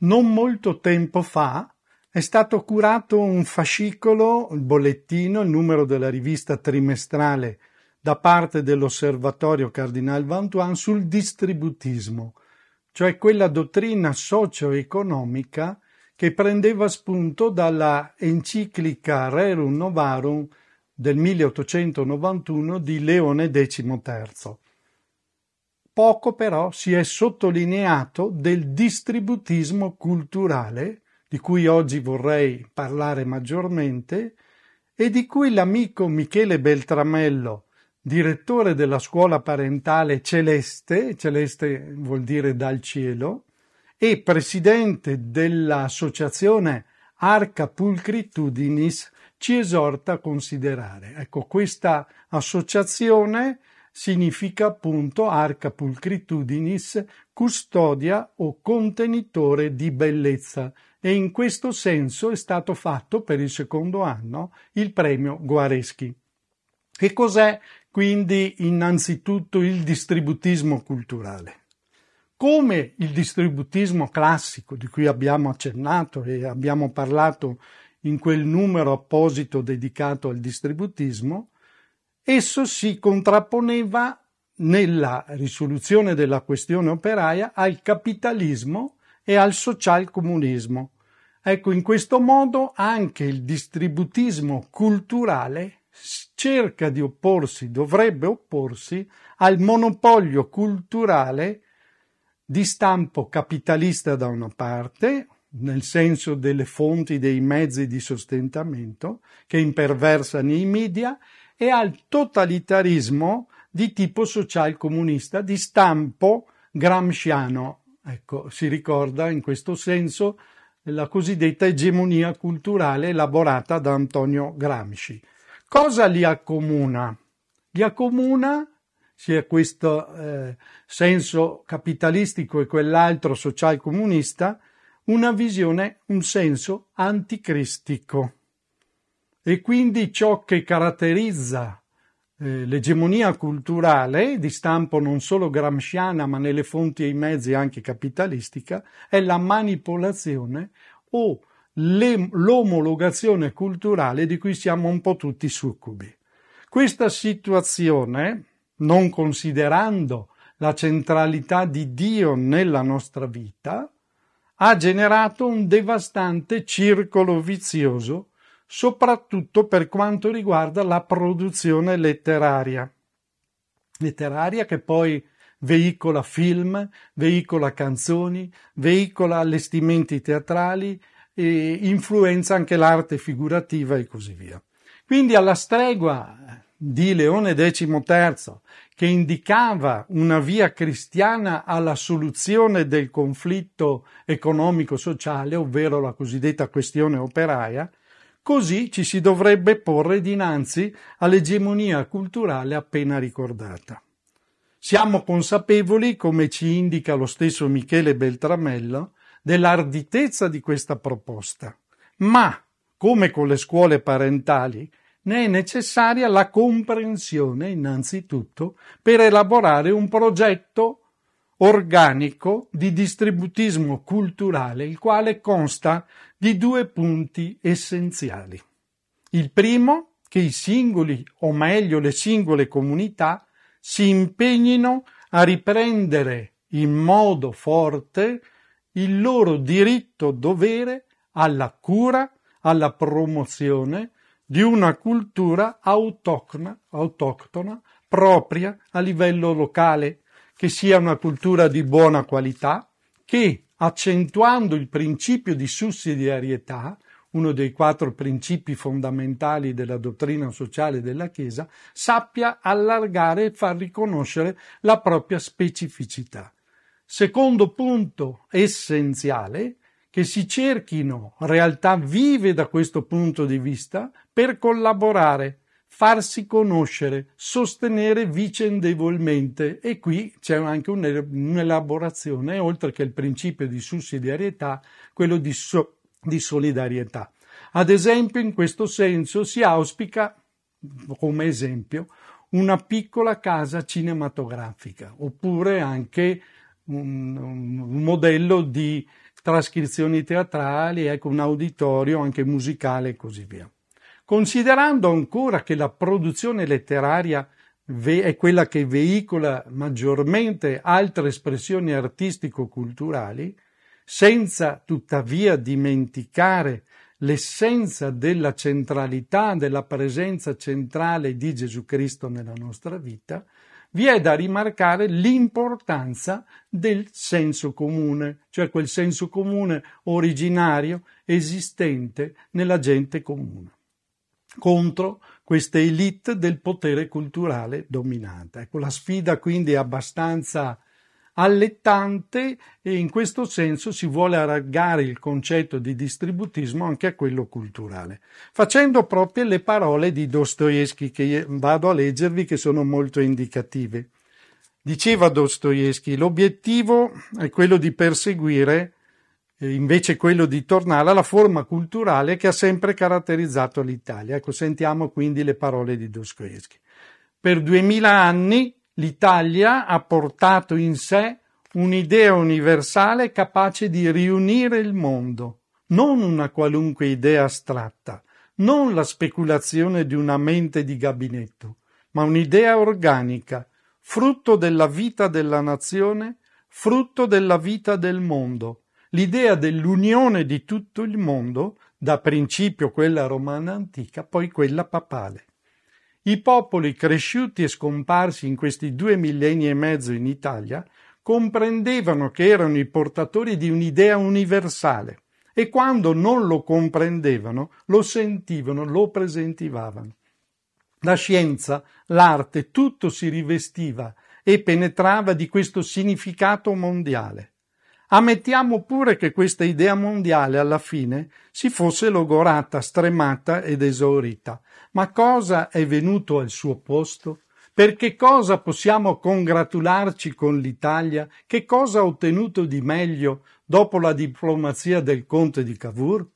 Non molto tempo fa è stato curato un fascicolo, il bollettino, il numero della rivista trimestrale da parte dell'Osservatorio Cardinal Vantuan sul distributismo, cioè quella dottrina socio-economica che prendeva spunto dalla enciclica Rerum Novarum del 1891 di Leone XIII. Poco però si è sottolineato del distributismo culturale, di cui oggi vorrei parlare maggiormente, e di cui l'amico Michele Beltramello, direttore della scuola parentale Celeste, Celeste vuol dire dal cielo, e presidente dell'associazione Arca Pulcritudinis, ci esorta a considerare. Ecco, questa associazione significa appunto Arca Pulcritudinis, custodia o contenitore di bellezza e in questo senso è stato fatto per il secondo anno il premio Guareschi. Che cos'è quindi innanzitutto il distributismo culturale? come il distributismo classico di cui abbiamo accennato e abbiamo parlato in quel numero apposito dedicato al distributismo, esso si contrapponeva nella risoluzione della questione operaia al capitalismo e al social comunismo. Ecco, in questo modo anche il distributismo culturale cerca di opporsi, dovrebbe opporsi al monopolio culturale di stampo capitalista da una parte, nel senso delle fonti, dei mezzi di sostentamento, che imperversano i media, e al totalitarismo di tipo social comunista di stampo gramsciano. Ecco, si ricorda in questo senso la cosiddetta egemonia culturale elaborata da Antonio Gramsci. Cosa li accomuna? Li accomuna sia questo eh, senso capitalistico e quell'altro socialcomunista, una visione, un senso anticristico. E quindi ciò che caratterizza eh, l'egemonia culturale, di stampo non solo gramsciana, ma nelle fonti e i mezzi anche capitalistica, è la manipolazione o l'omologazione culturale di cui siamo un po' tutti succubi. Questa situazione non considerando la centralità di Dio nella nostra vita, ha generato un devastante circolo vizioso, soprattutto per quanto riguarda la produzione letteraria. Letteraria che poi veicola film, veicola canzoni, veicola allestimenti teatrali, influenza anche l'arte figurativa e così via. Quindi alla stregua di Leone XIII, che indicava una via cristiana alla soluzione del conflitto economico-sociale, ovvero la cosiddetta questione operaia, così ci si dovrebbe porre dinanzi all'egemonia culturale appena ricordata. Siamo consapevoli, come ci indica lo stesso Michele Beltramello, dell'arditezza di questa proposta, ma, come con le scuole parentali, ne è necessaria la comprensione innanzitutto per elaborare un progetto organico di distributismo culturale, il quale consta di due punti essenziali. Il primo, che i singoli, o meglio le singole comunità, si impegnino a riprendere in modo forte il loro diritto dovere alla cura, alla promozione, di una cultura autoctona, autoctona propria a livello locale, che sia una cultura di buona qualità, che accentuando il principio di sussidiarietà, uno dei quattro principi fondamentali della dottrina sociale della Chiesa, sappia allargare e far riconoscere la propria specificità. Secondo punto essenziale, che si cerchino realtà vive da questo punto di vista per collaborare, farsi conoscere, sostenere vicendevolmente e qui c'è anche un'elaborazione, oltre che il principio di sussidiarietà, quello di, so- di solidarietà. Ad esempio, in questo senso si auspica, come esempio, una piccola casa cinematografica oppure anche un, un modello di trascrizioni teatrali, ecco, un auditorio anche musicale e così via. Considerando ancora che la produzione letteraria è quella che veicola maggiormente altre espressioni artistico-culturali, senza tuttavia dimenticare l'essenza della centralità, della presenza centrale di Gesù Cristo nella nostra vita, vi è da rimarcare l'importanza del senso comune, cioè quel senso comune originario esistente nella gente comune, contro questa elite del potere culturale dominante. Ecco, la sfida quindi è abbastanza allettante e in questo senso si vuole allargare il concetto di distributismo anche a quello culturale, facendo proprio le parole di Dostoevsky che vado a leggervi che sono molto indicative. Diceva Dostoevsky, l'obiettivo è quello di perseguire eh, invece quello di tornare alla forma culturale che ha sempre caratterizzato l'Italia. Ecco, sentiamo quindi le parole di Dostoevsky. Per duemila anni l'Italia ha portato in sé un'idea universale capace di riunire il mondo, non una qualunque idea astratta, non la speculazione di una mente di gabinetto, ma un'idea organica, frutto della vita della nazione, frutto della vita del mondo, l'idea dell'unione di tutto il mondo, da principio quella romana antica, poi quella papale. I popoli cresciuti e scomparsi in questi due millenni e mezzo in Italia comprendevano che erano i portatori di un'idea universale e quando non lo comprendevano lo sentivano, lo presentivavano. La scienza, l'arte, tutto si rivestiva e penetrava di questo significato mondiale. Ammettiamo pure che questa idea mondiale alla fine si fosse logorata, stremata ed esaurita. Ma cosa è venuto al suo posto? Per che cosa possiamo congratularci con l'Italia? Che cosa ha ottenuto di meglio dopo la diplomazia del conte di Cavour?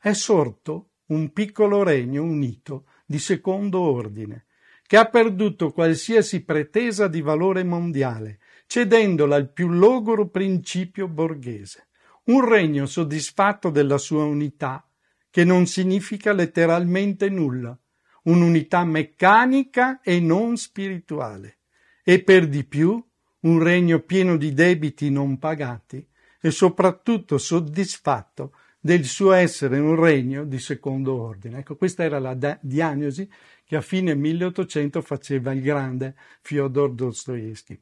È sorto un piccolo regno unito di secondo ordine, che ha perduto qualsiasi pretesa di valore mondiale, cedendola al più logoro principio borghese, un regno soddisfatto della sua unità, che non significa letteralmente nulla, un'unità meccanica e non spirituale, e per di più un regno pieno di debiti non pagati e soprattutto soddisfatto del suo essere un regno di secondo ordine. Ecco, questa era la da- diagnosi che a fine 1800 faceva il grande Fyodor Dostoevsky.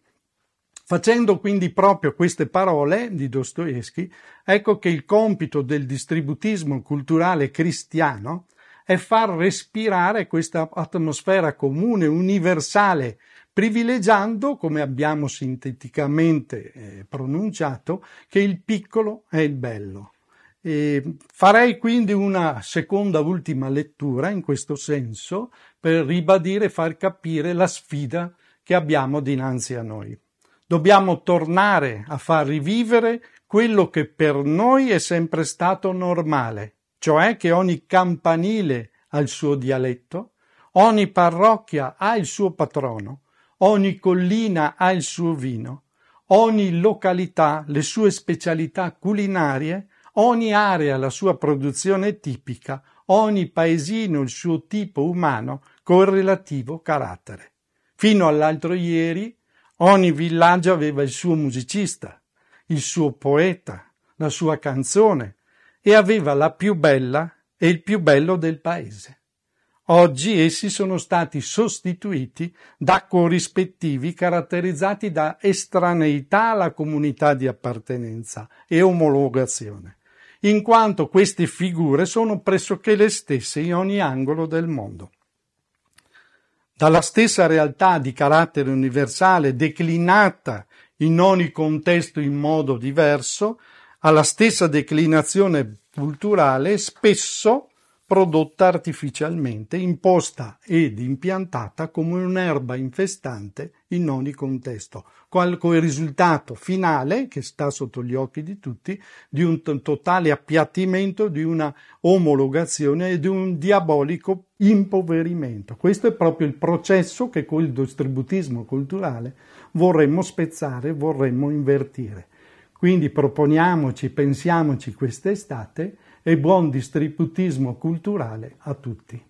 Facendo quindi proprio queste parole di Dostoevsky, ecco che il compito del distributismo culturale cristiano è far respirare questa atmosfera comune, universale, privilegiando, come abbiamo sinteticamente eh, pronunciato, che il piccolo è il bello. E farei quindi una seconda ultima lettura in questo senso per ribadire e far capire la sfida che abbiamo dinanzi a noi. Dobbiamo tornare a far rivivere quello che per noi è sempre stato normale, cioè che ogni campanile ha il suo dialetto, ogni parrocchia ha il suo patrono, ogni collina ha il suo vino, ogni località le sue specialità culinarie, ogni area la sua produzione tipica, ogni paesino il suo tipo umano col relativo carattere. Fino all'altro ieri Ogni villaggio aveva il suo musicista, il suo poeta, la sua canzone e aveva la più bella e il più bello del paese. Oggi essi sono stati sostituiti da corrispettivi caratterizzati da estraneità alla comunità di appartenenza e omologazione, in quanto queste figure sono pressoché le stesse in ogni angolo del mondo dalla stessa realtà di carattere universale declinata in ogni contesto in modo diverso, alla stessa declinazione culturale, spesso prodotta artificialmente, imposta ed impiantata come un'erba infestante in ogni contesto, con il risultato finale, che sta sotto gli occhi di tutti, di un totale appiattimento, di una omologazione e di un diabolico impoverimento. Questo è proprio il processo che col distributismo culturale vorremmo spezzare, vorremmo invertire. Quindi proponiamoci, pensiamoci quest'estate e buon distributismo culturale a tutti.